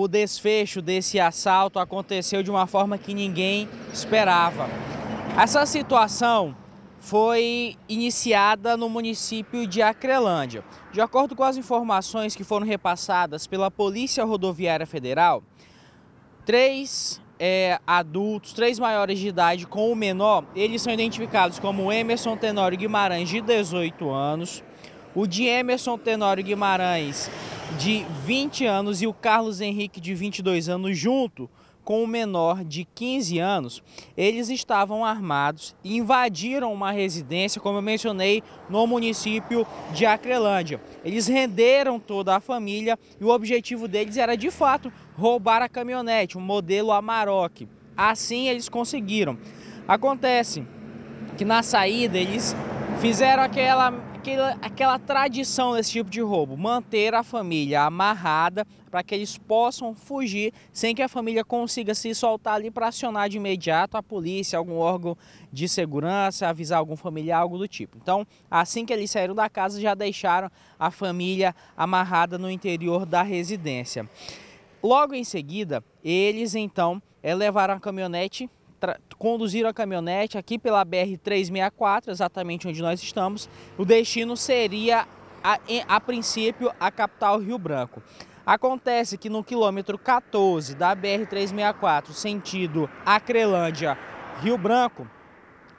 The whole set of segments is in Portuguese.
o desfecho desse assalto aconteceu de uma forma que ninguém esperava. Essa situação foi iniciada no município de Acrelândia. De acordo com as informações que foram repassadas pela Polícia Rodoviária Federal, três é, adultos, três maiores de idade com o menor, eles são identificados como Emerson Tenório Guimarães, de 18 anos, o de Emerson Tenório Guimarães, de 20 anos e o Carlos Henrique de 22 anos junto com o menor de 15 anos, eles estavam armados e invadiram uma residência, como eu mencionei, no município de Acrelândia. Eles renderam toda a família e o objetivo deles era, de fato, roubar a caminhonete, um modelo Amarok. Assim eles conseguiram. Acontece que na saída eles fizeram aquela aquela, aquela tradição desse tipo de roubo, manter a família amarrada para que eles possam fugir sem que a família consiga se soltar ali para acionar de imediato a polícia, algum órgão de segurança, avisar algum familiar, algo do tipo. Então, assim que eles saíram da casa, já deixaram a família amarrada no interior da residência. Logo em seguida, eles então eh, levaram a caminhonete conduziram a caminhonete aqui pela BR-364, exatamente onde nós estamos. O destino seria, a, a princípio, a capital Rio Branco. Acontece que no quilômetro 14 da BR-364, sentido Acrelândia, Rio Branco,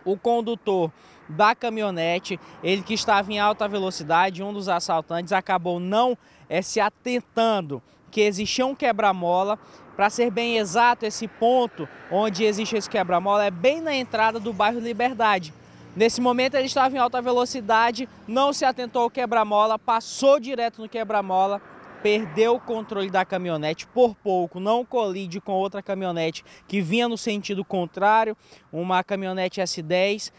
o condutor da caminhonete, ele que estava em alta velocidade, um dos assaltantes acabou não é, se atentando que existia um quebra-mola. Para ser bem exato, esse ponto onde existe esse quebra-mola é bem na entrada do bairro Liberdade. Nesse momento ele estava em alta velocidade, não se atentou ao quebra-mola, passou direto no quebra-mola, perdeu o controle da caminhonete, por pouco não colide com outra caminhonete que vinha no sentido contrário, uma caminhonete S10.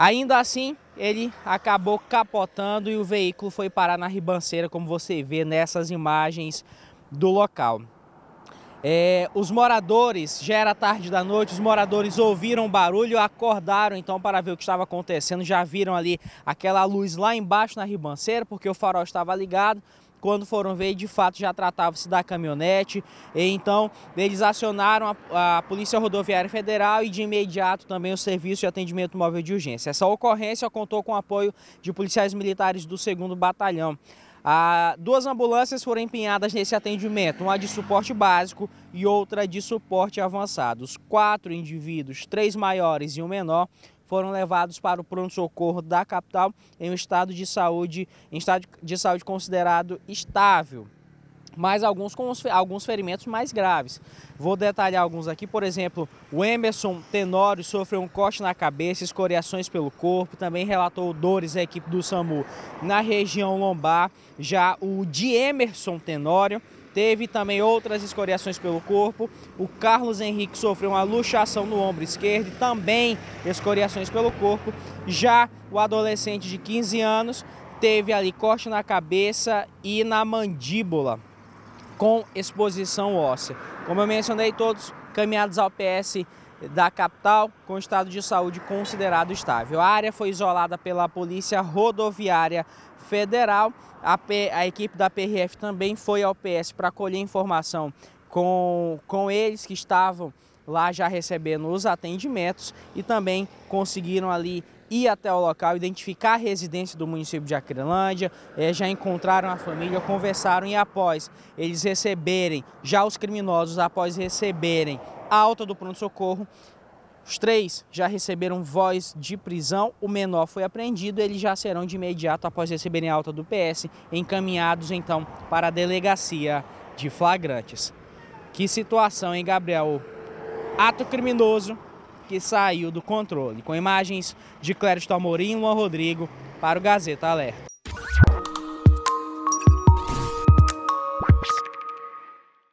Ainda assim, ele acabou capotando e o veículo foi parar na ribanceira, como você vê nessas imagens do local. É, os moradores, já era tarde da noite, os moradores ouviram barulho, acordaram então para ver o que estava acontecendo, já viram ali aquela luz lá embaixo na ribanceira, porque o farol estava ligado, quando foram ver, de fato já tratava-se da caminhonete. Então, eles acionaram a, a, Polícia Rodoviária Federal e de imediato também o Serviço de Atendimento Móvel de Urgência. Essa ocorrência contou com o apoio de policiais militares do 2 Batalhão. Ah, duas ambulâncias foram empenhadas nesse atendimento, uma de suporte básico e outra de suporte avançado. Os quatro indivíduos, três maiores e um menor, foram levados para o pronto-socorro da capital em um estado de saúde, em estado de saúde considerado estável mas alguns com os, alguns ferimentos mais graves. Vou detalhar alguns aqui, por exemplo, o Emerson Tenório sofreu um corte na cabeça, escoriações pelo corpo, também relatou dores à equipe do SAMU na região lombar. Já o de Emerson Tenório teve também outras escoriações pelo corpo. O Carlos Henrique sofreu uma luxação no ombro esquerdo, também escoriações pelo corpo. Já o adolescente de 15 anos teve ali corte na cabeça e na mandíbula com exposição óssea. Como eu mencionei, todos caminhados ao PS da capital, com o estado de saúde considerado estável. A área foi isolada pela Polícia Rodoviária Federal. A, P, a equipe da PRF também foi ao PS para colher informação com, com eles que estavam lá já recebendo os atendimentos e também conseguiram ali ir até o local, identificar a residência do município de Acrilândia, eh, já encontraram a família, conversaram e após eles receberem, já os criminosos após receberem alta do pronto-socorro. Os três já receberam voz de prisão, o menor foi apreendido, eles já serão de imediato, após receberem alta do PS, encaminhados então para a delegacia de flagrantes. Que situação, hein, Gabriel? Ato criminoso que saiu do controle. Com imagens de Clérito Amorim e Luan Rodrigo para o Gazeta Alerta.